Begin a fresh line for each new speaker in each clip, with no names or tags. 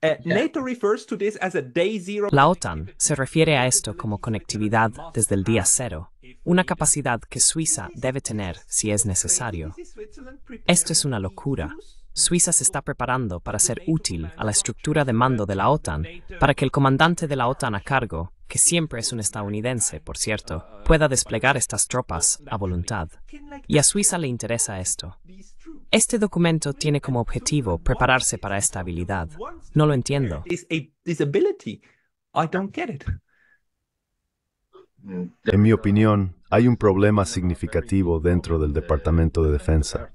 Eh, la
OTAN se refiere a esto como conectividad desde el día cero, una capacidad que Suiza debe tener si es necesario. Esto es una locura. Suiza se está preparando para ser útil a la estructura de mando de la OTAN, para que el comandante de la OTAN a cargo, que siempre es un estadounidense, por cierto, pueda desplegar estas tropas a voluntad. Y a Suiza le interesa esto. Este documento tiene como objetivo prepararse para esta habilidad. No lo entiendo.
En mi opinión, hay un problema significativo dentro del Departamento de Defensa.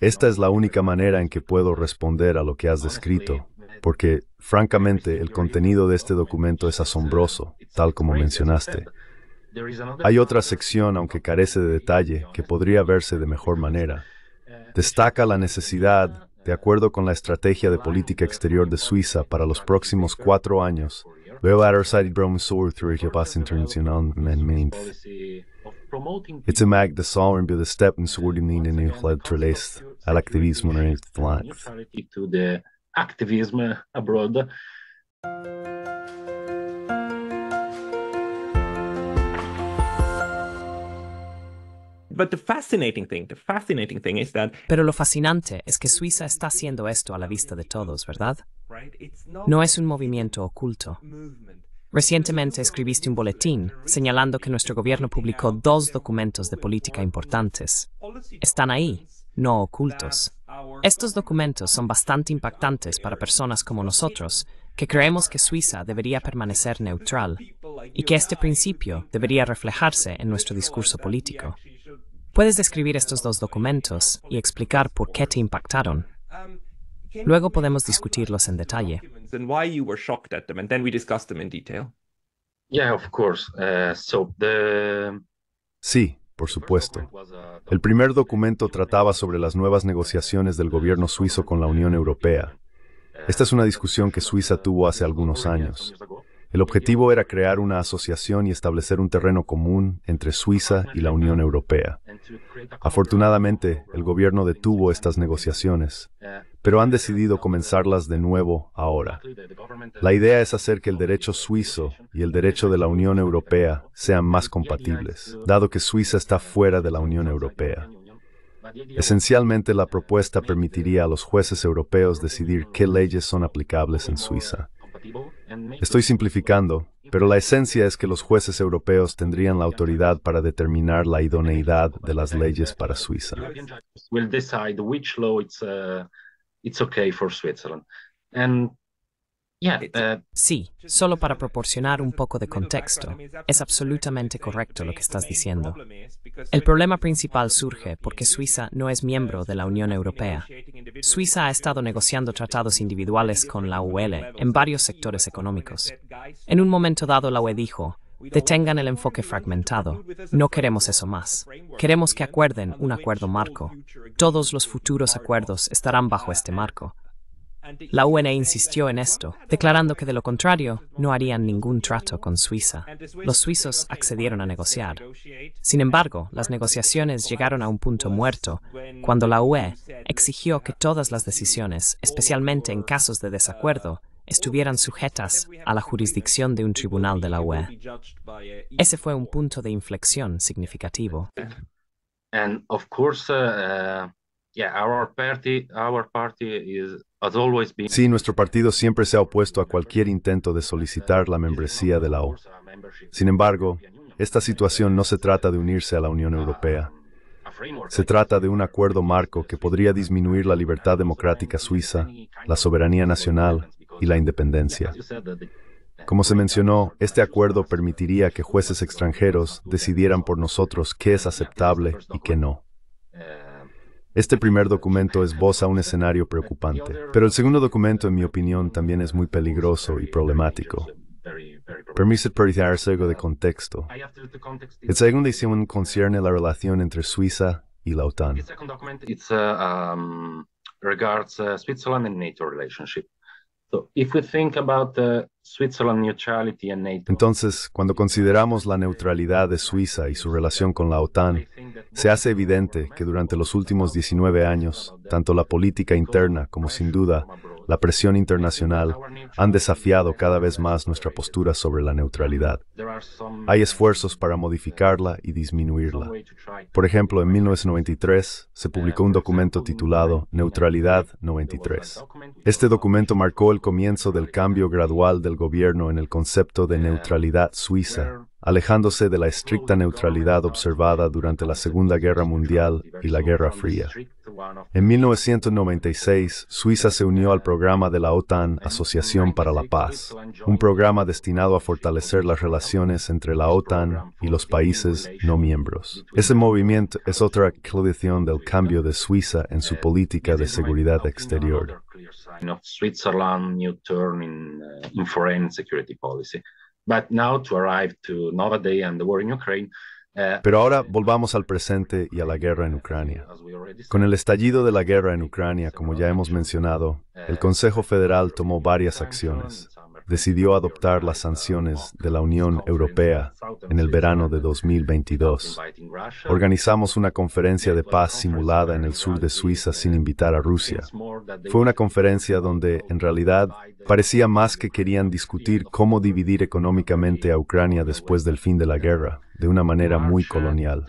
Esta es la única manera en que puedo responder a lo que has descrito, porque, francamente, el contenido de este documento es asombroso, tal como mencionaste. Hay otra sección, aunque carece de detalle, que podría verse de mejor manera. Destaca la necesidad, de acuerdo con la estrategia de política exterior de Suiza para los próximos cuatro años, de erbetad i bromsorgturgas internationalment. It's a mag de sovereign by de step in swordin in de Trelest, al activismo en el plan.
Pero lo fascinante es que Suiza está haciendo esto a la vista de todos, ¿verdad? No es un movimiento oculto. Recientemente escribiste un boletín señalando que nuestro gobierno publicó dos documentos de política importantes. Están ahí, no ocultos. Estos documentos son bastante impactantes para personas como nosotros, que creemos que Suiza debería permanecer neutral y que este principio debería reflejarse en nuestro discurso político. Puedes describir estos dos documentos y explicar por qué te impactaron. Luego podemos discutirlos en detalle.
Uh,
sí, por supuesto. El primer documento trataba sobre las nuevas negociaciones del gobierno suizo con la Unión Europea. Esta es una discusión que Suiza tuvo hace algunos años. El objetivo era crear una asociación y establecer un terreno común entre Suiza y la Unión Europea. Afortunadamente, el gobierno detuvo estas negociaciones, pero han decidido comenzarlas de nuevo ahora. La idea es hacer que el derecho suizo y el derecho de la Unión Europea sean más compatibles, dado que Suiza está fuera de la Unión Europea. Esencialmente, la propuesta permitiría a los jueces europeos decidir qué leyes son aplicables en Suiza. Estoy simplificando, pero la esencia es que los jueces europeos tendrían la autoridad para determinar la idoneidad de las leyes para Suiza.
Eh, sí, solo para proporcionar un poco de contexto, es absolutamente correcto lo que estás diciendo. El problema principal surge porque Suiza no es miembro de la Unión Europea. Suiza ha estado negociando tratados individuales con la UL en varios sectores económicos. En un momento dado, la UE dijo, Detengan el enfoque fragmentado. No queremos eso más. Queremos que acuerden un acuerdo marco. Todos los futuros acuerdos estarán bajo este marco. La UE insistió en esto, declarando que de lo contrario no harían ningún trato con Suiza. Los suizos accedieron a negociar. Sin embargo, las negociaciones llegaron a un punto muerto cuando la UE exigió que todas las decisiones, especialmente en casos de desacuerdo, estuvieran sujetas a la jurisdicción de un tribunal de la UE. Ese fue un punto de inflexión significativo.
of course, uh, uh,
Sí, nuestro partido siempre se ha opuesto a cualquier intento de solicitar la membresía de la O. Sin embargo, esta situación no se trata de unirse a la Unión Europea. Se trata de un acuerdo marco que podría disminuir la libertad democrática suiza, la soberanía nacional y la independencia. Como se mencionó, este acuerdo permitiría que jueces extranjeros decidieran por nosotros qué es aceptable y qué no. Este primer documento esboza un escenario preocupante, pero el segundo documento, en mi opinión, también es muy peligroso y problemático. Permítanme realizar algo de contexto. El segundo edición concierne la relación entre Suiza y la OTAN.
Um, uh,
entonces, cuando consideramos la neutralidad de Suiza y su relación con la OTAN, se hace evidente que durante los últimos 19 años, tanto la política interna como sin duda la presión internacional han desafiado cada vez más nuestra postura sobre la neutralidad. Hay esfuerzos para modificarla y disminuirla. Por ejemplo, en 1993 se publicó un documento titulado Neutralidad 93. Este documento marcó el comienzo del cambio gradual del gobierno en el concepto de neutralidad suiza alejándose de la estricta neutralidad observada durante la Segunda Guerra Mundial y la Guerra Fría. En 1996, Suiza se unió al programa de la OTAN Asociación para la Paz, un programa destinado a fortalecer las relaciones entre la OTAN y los países no miembros. Ese movimiento es otra aclaración del cambio de Suiza en su política de seguridad exterior pero ahora uh, volvamos al presente y a la guerra en Ucrania. Con el estallido de la uh, guerra en Ucrania, como ya hemos mencionado, uh, el Consejo Federal tomó varias acciones decidió adoptar las sanciones de la Unión Europea en el verano de 2022. Organizamos una conferencia de paz simulada en el sur de Suiza sin invitar a Rusia. Fue una conferencia donde, en realidad, parecía más que querían discutir cómo dividir económicamente a Ucrania después del fin de la guerra de una manera muy colonial.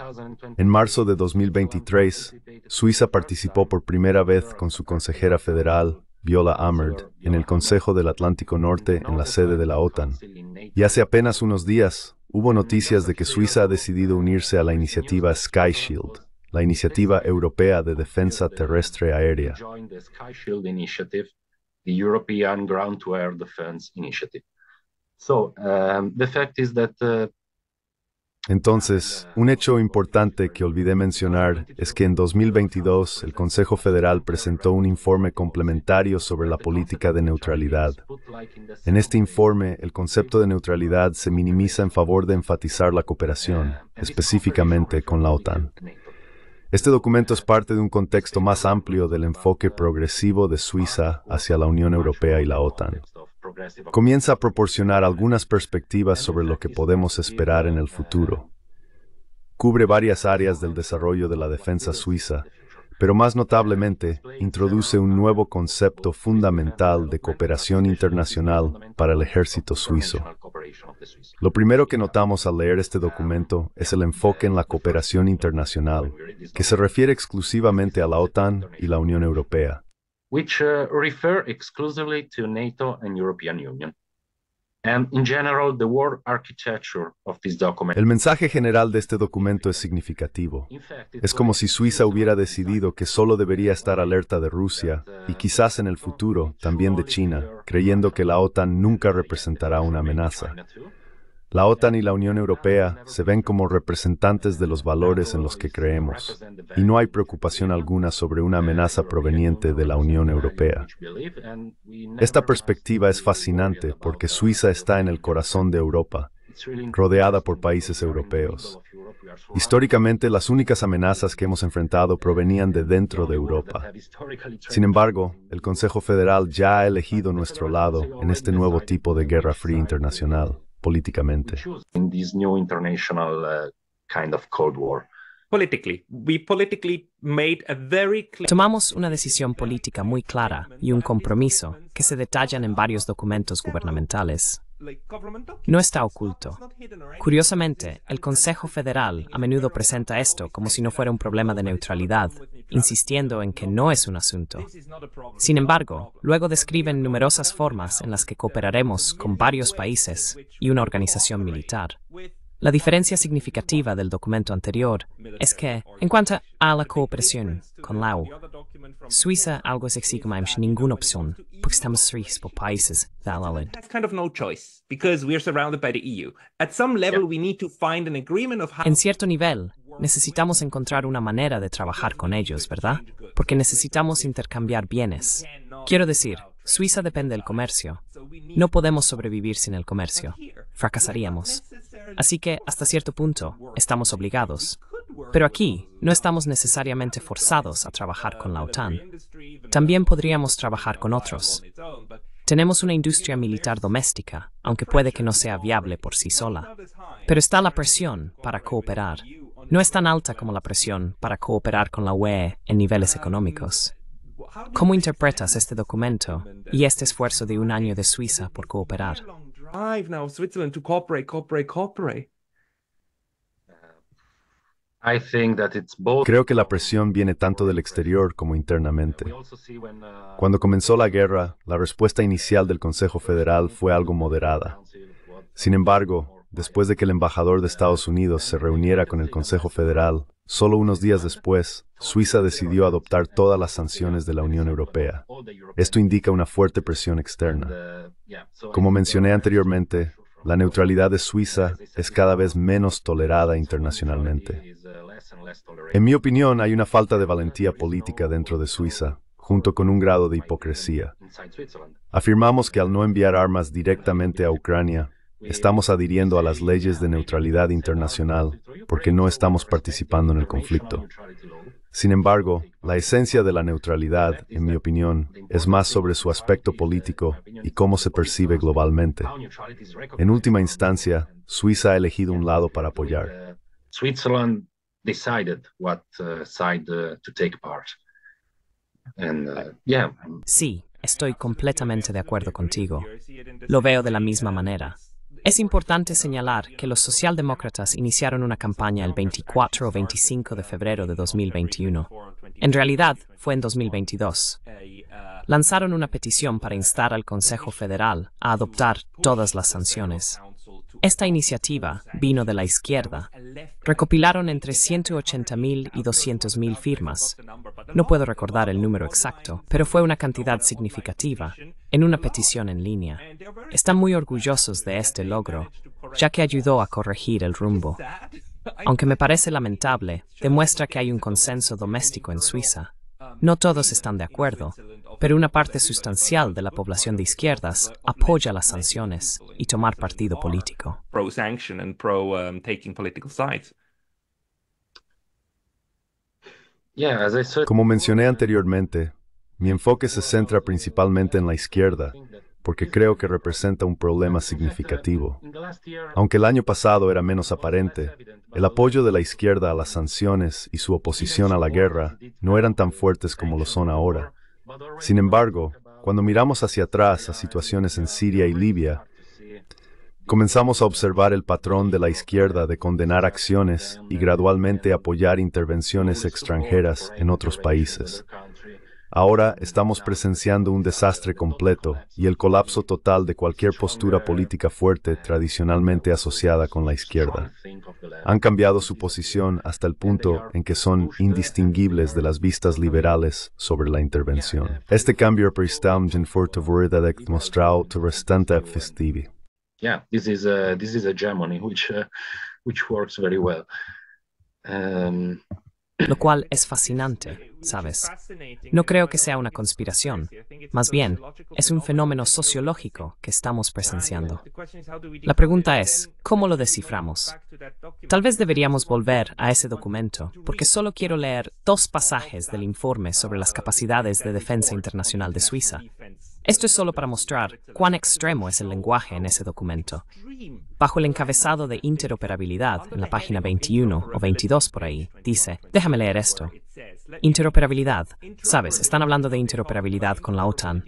En marzo de 2023, Suiza participó por primera vez con su consejera federal, Viola Amherd, en el Consejo del Atlántico Norte en la sede de la OTAN. Y hace apenas unos días hubo noticias de que Suiza ha decidido unirse a la iniciativa Sky Shield, la iniciativa europea de defensa terrestre aérea. Entonces, ah, un hecho importante que olvidé mencionar es que en 2022 el Consejo Federal presentó un informe complementario sobre la política de neutralidad. En este informe, el concepto de neutralidad se minimiza en favor de enfatizar la cooperación, ah, específicamente con la OTAN. Este documento es parte de un contexto más amplio del enfoque progresivo de Suiza hacia la Unión Europea y la OTAN comienza a proporcionar algunas perspectivas sobre lo que podemos esperar en el futuro. Cubre varias áreas del desarrollo de la defensa suiza, pero más notablemente introduce un nuevo concepto fundamental de cooperación internacional para el ejército suizo. Lo primero que notamos al leer este documento es el enfoque en la cooperación internacional, que se refiere exclusivamente a la OTAN y la Unión Europea
which uh, refer exclusively to NATO and European Union. And in general, the world architecture
of this document. El mensaje general de este documento es significativo. Es como si Suiza hubiera decidido que solo debería estar alerta de Rusia uh, y quizás en el futuro también de China, creyendo que la OTAN nunca representará uh, una amenaza. La OTAN y la Unión Europea se ven como representantes de los valores en los que creemos, y no hay preocupación alguna sobre una amenaza proveniente de la Unión Europea. Esta perspectiva es fascinante porque Suiza está en el corazón de Europa, rodeada por países europeos. Históricamente, las únicas amenazas que hemos enfrentado provenían de dentro de Europa. Sin embargo, el Consejo Federal ya ha elegido nuestro lado en este nuevo tipo de guerra fría internacional políticamente.
Tomamos una decisión política muy clara y un compromiso que se detallan en varios documentos gubernamentales no está oculto. Curiosamente, el Consejo Federal a menudo presenta esto como si no fuera un problema de neutralidad, insistiendo en que no es un asunto. Sin embargo, luego describen numerosas formas en las que cooperaremos con varios países y una organización militar. La diferencia significativa del documento anterior es que, en cuanto a la cooperación con la Suiza algo es exigimos ninguna opción, porque estamos tres por países de la En cierto nivel, necesitamos encontrar una manera de trabajar con ellos, ¿verdad? Porque necesitamos intercambiar bienes. Quiero decir, Suiza depende del comercio. No podemos sobrevivir sin el comercio. Fracasaríamos. Así que, hasta cierto punto, estamos obligados. Pero aquí no estamos necesariamente forzados a trabajar con la OTAN. También podríamos trabajar con otros. Tenemos una industria militar doméstica, aunque puede que no sea viable por sí sola. Pero está la presión para cooperar. No es tan alta como la presión para cooperar con la UE en niveles económicos. ¿Cómo interpretas este documento y este esfuerzo de un año de
Suiza por cooperar? Creo que la presión viene tanto del exterior como internamente. Cuando comenzó la guerra, la respuesta inicial del Consejo Federal fue algo moderada. Sin embargo, después de que el embajador de Estados Unidos se reuniera con el Consejo Federal, Solo unos días después, Suiza decidió adoptar todas las sanciones de la Unión Europea. Esto indica una fuerte presión externa. Como mencioné anteriormente, la neutralidad de Suiza es cada vez menos tolerada internacionalmente. En mi opinión, hay una falta de valentía política dentro de Suiza, junto con un grado de hipocresía. Afirmamos que al no enviar armas directamente a Ucrania, Estamos adhiriendo a las leyes de neutralidad internacional porque no estamos participando en el conflicto. Sin embargo, la esencia de la neutralidad, en mi opinión, es más sobre su aspecto político y cómo se percibe globalmente. En última instancia, Suiza ha elegido un lado para apoyar.
Sí, estoy completamente de acuerdo contigo. Lo veo de la misma manera. Es importante señalar que los socialdemócratas iniciaron una campaña el 24 o 25 de febrero de 2021. En realidad, fue en 2022. Lanzaron una petición para instar al Consejo Federal a adoptar todas las sanciones. Esta iniciativa vino de la izquierda. Recopilaron entre 180.000 y 200.000 firmas. No puedo recordar el número exacto, pero fue una cantidad significativa en una petición en línea. Están muy orgullosos de este logro, ya que ayudó a corregir el rumbo. Aunque me parece lamentable, demuestra que hay un consenso doméstico en Suiza. No todos están de acuerdo, pero una parte sustancial de la población de izquierdas apoya las sanciones y tomar partido político.
Um,
como mencioné anteriormente, mi enfoque se centra principalmente en la izquierda, porque creo que representa un problema significativo. Aunque el año pasado era menos aparente, el apoyo de la izquierda a las sanciones y su oposición a la guerra no eran tan fuertes como lo son ahora. Sin embargo, cuando miramos hacia atrás a situaciones en Siria y Libia, comenzamos a observar el patrón de la izquierda de condenar acciones y gradualmente apoyar intervenciones extranjeras en otros países. Ahora estamos presenciando un desastre completo y el colapso total de cualquier postura política fuerte tradicionalmente asociada con la izquierda. Han cambiado su posición hasta el punto en que son indistinguibles de las vistas liberales sobre la intervención. Este cambio prestamos to restante
Yeah, this is a, this is a Germany which uh, which works
very well. Um, lo cual es fascinante, ¿sabes? No creo que sea una conspiración, más bien, es un fenómeno sociológico que estamos presenciando. La pregunta es, ¿cómo lo desciframos? Tal vez deberíamos volver a ese documento, porque solo quiero leer dos pasajes del informe sobre las capacidades de defensa internacional de Suiza, esto es solo para mostrar cuán extremo es el lenguaje en ese documento. Bajo el encabezado de interoperabilidad, en la página 21 o 22 por ahí, dice, déjame leer esto. Interoperabilidad. Sabes, están hablando de interoperabilidad con la OTAN.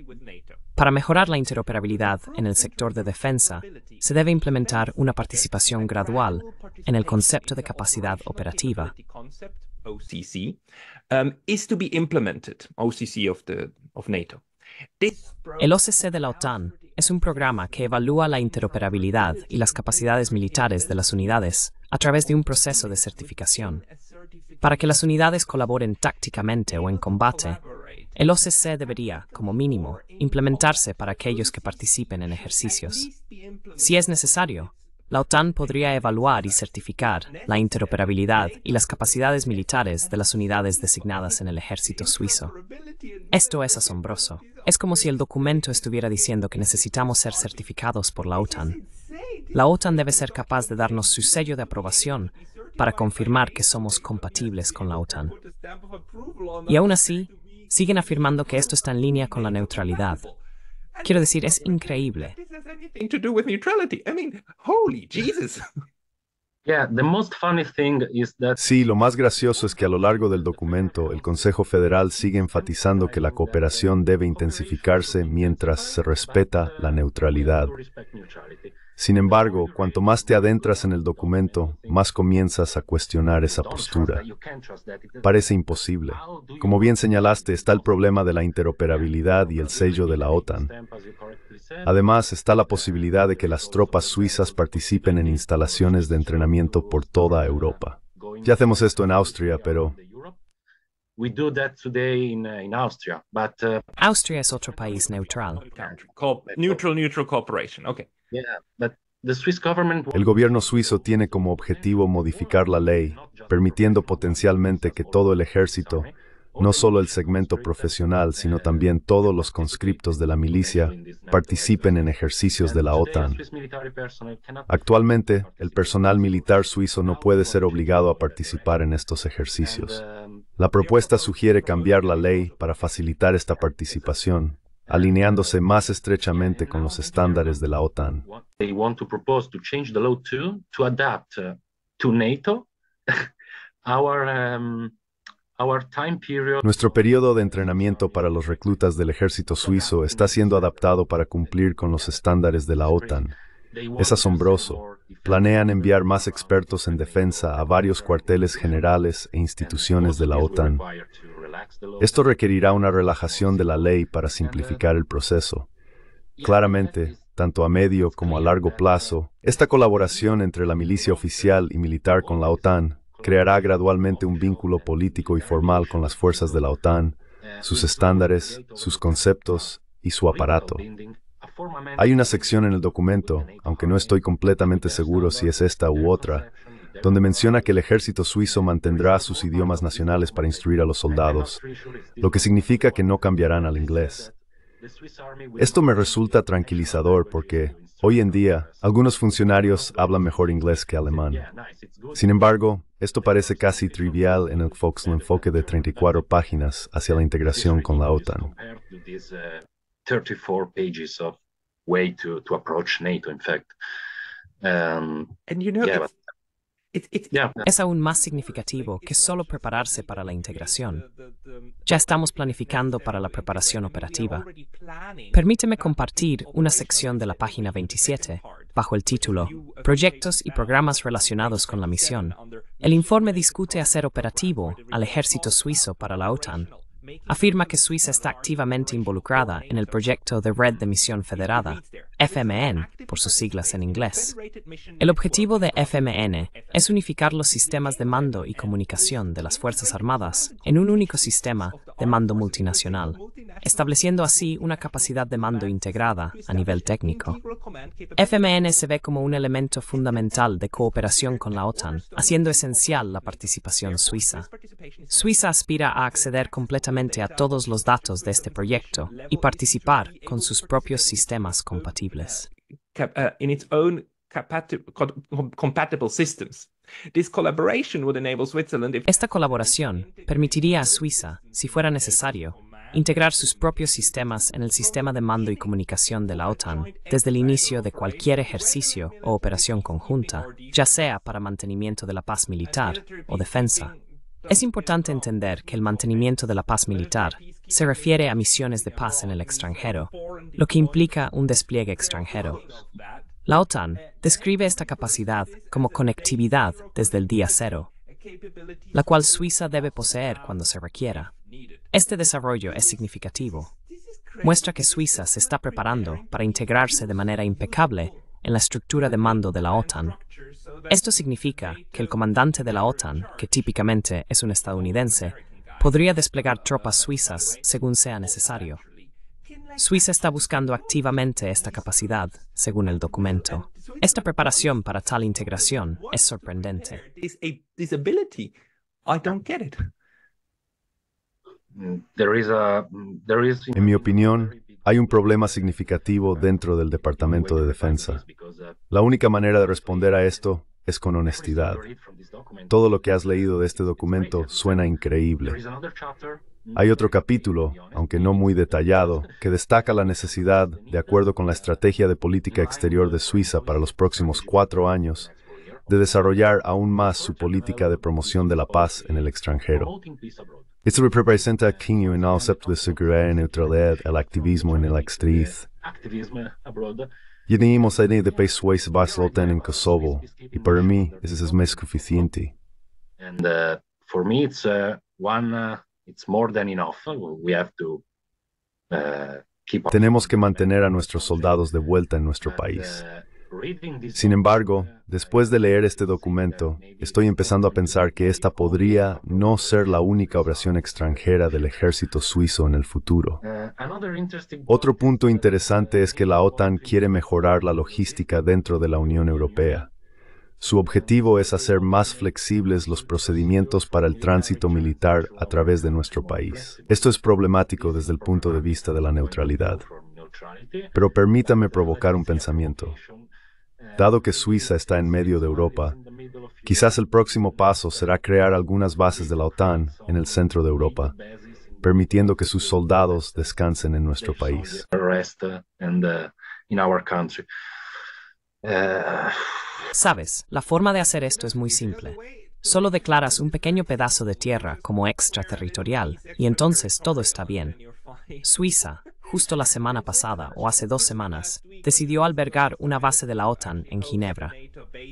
Para mejorar la interoperabilidad en el sector de defensa, se debe implementar una participación gradual en el concepto de capacidad operativa. OCC el OCC de la OTAN es un programa que evalúa la interoperabilidad y las capacidades militares de las unidades a través de un proceso de certificación. Para que las unidades colaboren tácticamente o en combate, el OCC debería, como mínimo, implementarse para aquellos que participen en ejercicios. Si es necesario, la OTAN podría evaluar y certificar la interoperabilidad y las capacidades militares de las unidades designadas en el ejército suizo. Esto es asombroso. Es como si el documento estuviera diciendo que necesitamos ser certificados por la OTAN. La OTAN debe ser capaz de darnos su sello de aprobación para confirmar que somos compatibles con la OTAN. Y aún así, siguen afirmando que esto está en línea con la neutralidad, Quiero decir, es increíble.
Sí, lo más gracioso es que a lo largo del documento, el Consejo Federal sigue enfatizando que la cooperación debe intensificarse mientras se respeta la neutralidad. Sin embargo, cuanto más te adentras en el documento, más comienzas a cuestionar esa postura. Parece imposible. Como bien señalaste, está el problema de la interoperabilidad y el sello de la OTAN. Además, está la posibilidad de que las tropas suizas participen en instalaciones de entrenamiento por toda Europa. Ya hacemos esto en Austria, pero
Austria, uh, Austria es otro país neutral. Neutral, neutral cooperation. Okay.
El gobierno suizo tiene como objetivo modificar la ley, permitiendo potencialmente que todo el ejército, no solo el segmento profesional, sino también todos los conscriptos de la milicia, participen en ejercicios de la OTAN. Actualmente, el personal militar suizo no puede ser obligado a participar en estos ejercicios. Um, la propuesta sugiere cambiar la ley para facilitar esta participación, alineándose más estrechamente con los estándares de la OTAN. Nuestro periodo de entrenamiento para los reclutas del ejército suizo está siendo adaptado para cumplir con los estándares de la OTAN. Es asombroso. Planean enviar más expertos en defensa a varios cuarteles generales e instituciones de la OTAN. Esto requerirá una relajación de la ley para simplificar el proceso. Claramente, tanto a medio como a largo plazo, esta colaboración entre la milicia oficial y militar con la OTAN creará gradualmente un vínculo político y formal con las fuerzas de la OTAN, sus estándares, sus conceptos y su aparato. Hay una sección en el documento, aunque no estoy completamente seguro si es esta u otra, donde menciona que el ejército suizo mantendrá sus idiomas nacionales para instruir a los soldados, lo que significa que no cambiarán al inglés. Esto me resulta tranquilizador porque hoy en día algunos funcionarios hablan mejor inglés que alemán. Sin embargo, esto parece casi trivial en el Fox no enfoque de 34 páginas hacia la integración con la OTAN.
Es aún más significativo que solo prepararse para la integración. Ya estamos planificando para la preparación operativa. Permíteme compartir una sección de la página 27 bajo el título Proyectos y programas relacionados con la misión. El informe discute hacer operativo al ejército suizo para la OTAN afirma que Suiza está activamente involucrada en el proyecto de Red de Misión Federada, FMN, por sus siglas en inglés. El objetivo de FMN es unificar los sistemas de mando y comunicación de las Fuerzas Armadas en un único sistema de mando multinacional, estableciendo así una capacidad de mando integrada a nivel técnico. FMN se ve como un elemento fundamental de cooperación con la OTAN, haciendo esencial la participación suiza. Suiza aspira a acceder completamente a todos los datos de este proyecto y participar con sus propios sistemas compatibles. Esta colaboración permitiría a Suiza, si fuera necesario, integrar sus propios sistemas en el sistema de mando y comunicación de la OTAN desde el inicio de cualquier ejercicio o operación conjunta, ya sea para mantenimiento de la paz militar o defensa. Es importante entender que el mantenimiento de la paz militar se refiere a misiones de paz en el extranjero, lo que implica un despliegue extranjero. La OTAN describe esta capacidad como conectividad desde el día cero, la cual Suiza debe poseer cuando se requiera. Este desarrollo es significativo. Muestra que Suiza se está preparando para integrarse de manera impecable en la estructura de mando de la OTAN. Esto significa que el comandante de la OTAN, que típicamente es un estadounidense, podría desplegar tropas suizas según sea necesario. Suiza está buscando activamente esta capacidad, según el documento. Esta preparación para tal integración es sorprendente.
En mi opinión, hay un problema significativo dentro del Departamento de Defensa. La única manera de responder a esto es con honestidad. Todo lo que has leído de este documento suena increíble. Hay otro capítulo, aunque no muy detallado, que destaca la necesidad, de acuerdo con la estrategia de política exterior de Suiza para los próximos cuatro años, de desarrollar aún más su política de promoción de la paz en el extranjero. Esto representa a Kinyu en acepto de y neutralidad el activismo en el exterior. Y tenemos idea de pessoas vacilotan en Kosovo, y para mí eso es más que suficiente. Tenemos que mantener a nuestros soldados de vuelta en nuestro país. Uh, sin embargo, uh, después de leer este documento, estoy empezando a pensar que esta podría no ser la única operación extranjera del ejército suizo en el futuro.
Uh,
Otro punto interesante es que la OTAN quiere mejorar la logística dentro de la Unión Europea. Su objetivo es hacer más flexibles los procedimientos para el tránsito militar a través de nuestro país. Esto es problemático desde el punto de vista de la neutralidad. Pero permítame uh, provocar un pensamiento. Dado que Suiza está en medio de Europa, quizás el próximo paso será crear algunas bases de la OTAN en el centro de Europa, permitiendo que sus soldados descansen en nuestro país.
Sabes, la forma de hacer esto es muy simple. Solo declaras un pequeño pedazo de tierra como extraterritorial y entonces todo está bien. Suiza, justo la semana pasada o hace dos semanas, decidió albergar una base de la OTAN en Ginebra.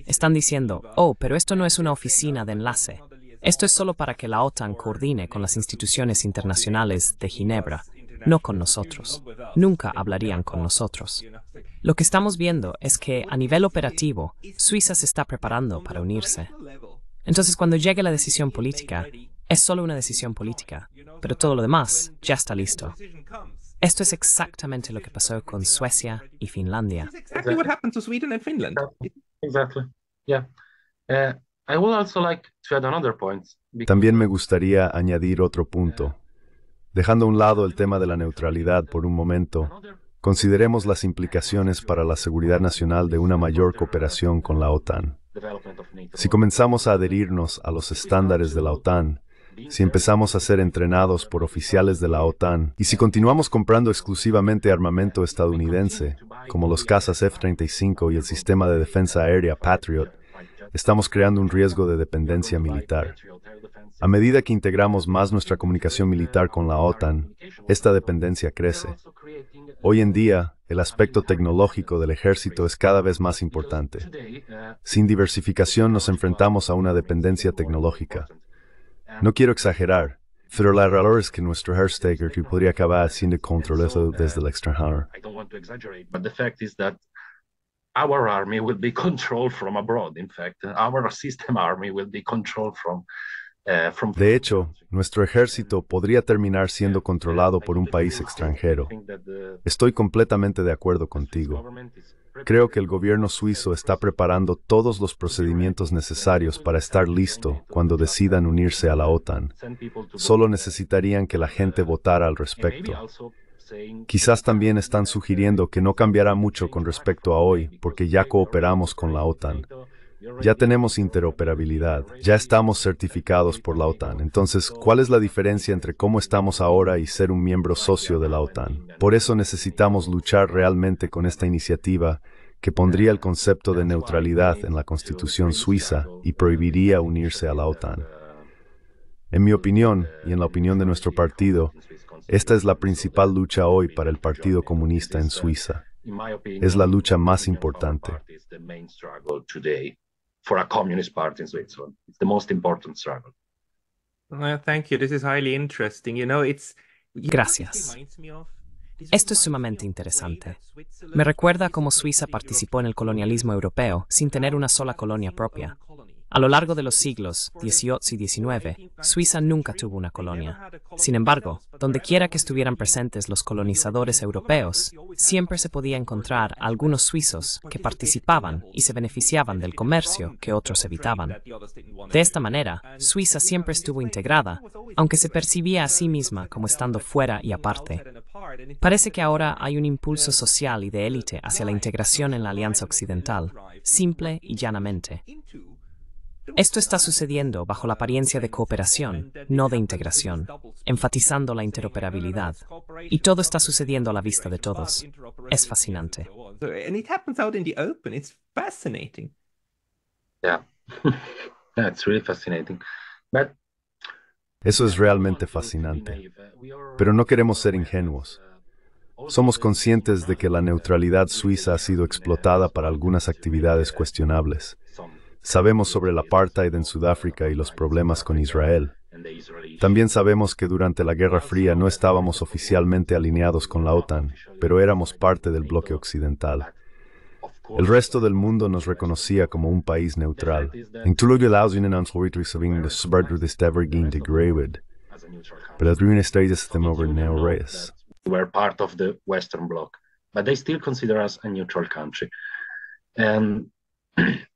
Están diciendo, oh, pero esto no es una oficina de enlace. Esto es solo para que la OTAN coordine con las instituciones internacionales de Ginebra, no con nosotros. Nunca hablarían con nosotros. Lo que estamos viendo es que a nivel operativo, Suiza se está preparando para unirse. Entonces cuando llegue la decisión política, es solo una decisión política, pero todo lo demás ya está listo. Esto es exactamente lo que pasó con Suecia y Finlandia.
También me gustaría añadir otro punto. Dejando a un lado el tema de la neutralidad por un momento, consideremos las implicaciones para la seguridad nacional de una mayor cooperación con la OTAN. Si comenzamos a adherirnos a los estándares de la OTAN, si empezamos a ser entrenados por oficiales de la OTAN y si continuamos comprando exclusivamente armamento estadounidense, como los cazas F-35 y el sistema de defensa aérea Patriot, estamos creando un riesgo de dependencia militar. A medida que integramos más nuestra comunicación militar con la OTAN, esta dependencia crece. Hoy en día, el aspecto tecnológico del ejército es cada vez más importante. Sin diversificación nos enfrentamos a una dependencia tecnológica. No quiero exagerar, pero la realidad es que nuestro ejército podría acabar siendo controlado desde el extranjero. de hecho, nuestro ejército podría terminar siendo controlado por un país extranjero. Estoy completamente de acuerdo contigo. Creo que el gobierno suizo está preparando todos los procedimientos necesarios para estar listo cuando decidan unirse a la OTAN. Solo necesitarían que la gente votara al respecto. Quizás también están sugiriendo que no cambiará mucho con respecto a hoy porque ya cooperamos con la OTAN. Ya tenemos interoperabilidad, ya estamos certificados por la OTAN. Entonces, ¿cuál es la diferencia entre cómo estamos ahora y ser un miembro socio de la OTAN? Por eso necesitamos luchar realmente con esta iniciativa que pondría el concepto de neutralidad en la Constitución suiza y prohibiría unirse a la OTAN. En mi opinión, y en la opinión de nuestro partido, esta es la principal lucha hoy para el Partido Comunista en Suiza. Es la lucha más importante
for a communist party in Switzerland. It's the most important struggle.
Well, thank you. This is highly interesting.
You know, it's Gracias. Esto es sumamente interesante. Me recuerda cómo Suiza participó en el colonialismo europeo sin tener una sola colonia propia. A lo largo de los siglos XVIII y XIX, Suiza nunca tuvo una colonia. Sin embargo, dondequiera que estuvieran presentes los colonizadores europeos, siempre se podía encontrar algunos suizos que participaban y se beneficiaban del comercio que otros evitaban. De esta manera, Suiza siempre estuvo integrada, aunque se percibía a sí misma como estando fuera y aparte. Parece que ahora hay un impulso social y de élite hacia la integración en la Alianza Occidental, simple y llanamente. Esto está sucediendo bajo la apariencia de cooperación, no de integración, enfatizando la interoperabilidad. Y todo está sucediendo a la vista de todos. Es fascinante.
Eso es realmente fascinante. Pero no queremos ser ingenuos. Somos conscientes de que la neutralidad suiza ha sido explotada para algunas actividades cuestionables. Sabemos sobre el apartheid en Sudáfrica y los problemas con Israel. También sabemos que durante la Guerra Fría no estábamos oficialmente alineados con la OTAN, pero éramos parte del bloque occidental. El resto del mundo nos reconocía como un país neutral. But at the United States system over neo race.
were part of the Western Bloc, but they still consider us a neutral country.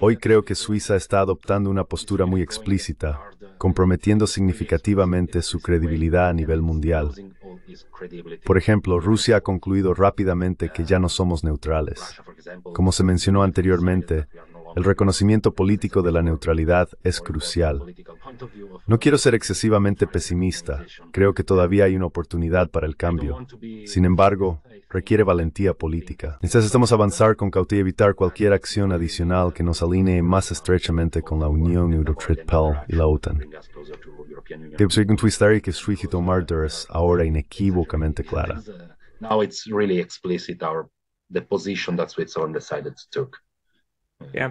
Hoy creo que Suiza está adoptando una postura muy explícita, comprometiendo significativamente su credibilidad a nivel mundial. Por ejemplo, Rusia ha concluido rápidamente que ya no somos neutrales. Como se mencionó anteriormente, el reconocimiento político de la neutralidad es crucial. No quiero ser excesivamente pesimista, creo que todavía hay una oportunidad para el cambio. Sin embargo, requiere valentía política. Necesitamos avanzar con cautela y evitar cualquier acción adicional que nos alinee más estrechamente con la Unión Europea y la OTAN. un que ahora inequívocamente clara.
Now it's really explicit our the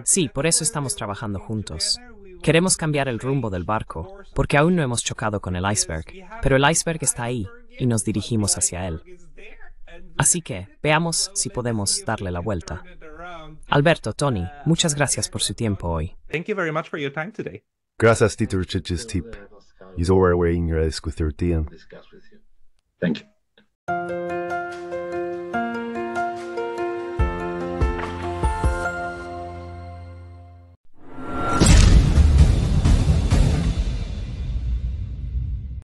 Sí, por eso estamos trabajando juntos. Queremos cambiar el rumbo del barco, porque aún no hemos chocado con el iceberg, pero el iceberg está ahí y nos dirigimos hacia él. Así que veamos si podemos darle la vuelta. Alberto, Tony, muchas gracias por su tiempo hoy.
Gracias, Tito Chich's tip. your with team. Thank